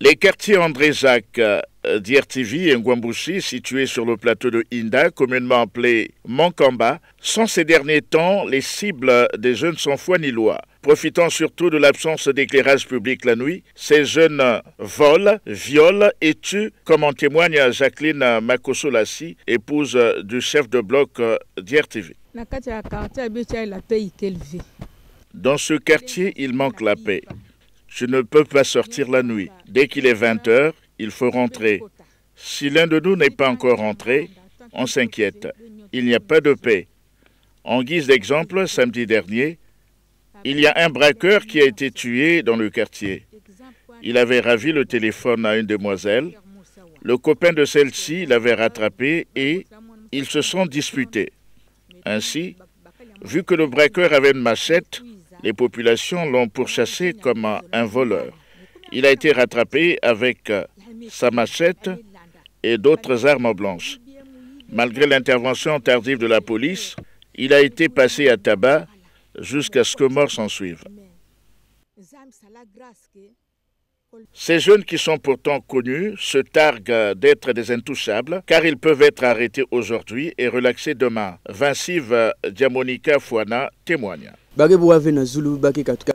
Les quartiers André-Jacques, euh, Diertivi et Ngwambushi, situés sur le plateau de Inda, communément appelé Mankamba, sont ces derniers temps les cibles des jeunes sans foi ni loi. Profitant surtout de l'absence d'éclairage public la nuit, ces jeunes volent, violent et tuent, comme en témoigne Jacqueline Makosolasi, épouse du chef de bloc d'Iertivi. Dans ce quartier, il manque la paix. Je ne peux pas sortir la nuit. Dès qu'il est 20 heures, il faut rentrer. Si l'un de nous n'est pas encore rentré, on s'inquiète. Il n'y a pas de paix. En guise d'exemple, samedi dernier, il y a un braqueur qui a été tué dans le quartier. Il avait ravi le téléphone à une demoiselle. Le copain de celle-ci l'avait rattrapé et ils se sont disputés. Ainsi, vu que le braqueur avait une machette, les populations l'ont pourchassé comme un voleur. Il a été rattrapé avec sa machette et d'autres armes blanches. Malgré l'intervention tardive de la police, il a été passé à tabac jusqu'à ce que mort s'en suive. Ces jeunes qui sont pourtant connus se targuent d'être des intouchables car ils peuvent être arrêtés aujourd'hui et relaxés demain. Vincive Diamonica Fuana témoigne.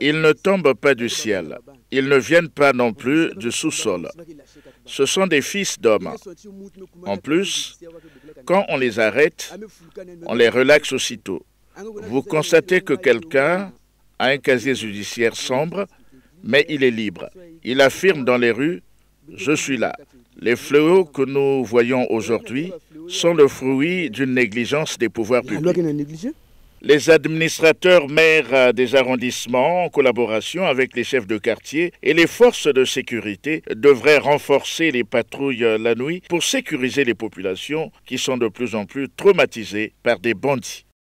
Ils ne tombent pas du ciel. Ils ne viennent pas non plus du sous-sol. Ce sont des fils d'hommes. En plus, quand on les arrête, on les relaxe aussitôt. Vous constatez que quelqu'un a un casier judiciaire sombre, mais il est libre. Il affirme dans les rues, je suis là. Les fléaux que nous voyons aujourd'hui sont le fruit d'une négligence des pouvoirs publics. Les administrateurs maires euh, des arrondissements, en collaboration avec les chefs de quartier et les forces de sécurité, devraient renforcer les patrouilles euh, la nuit pour sécuriser les populations qui sont de plus en plus traumatisées par des bandits.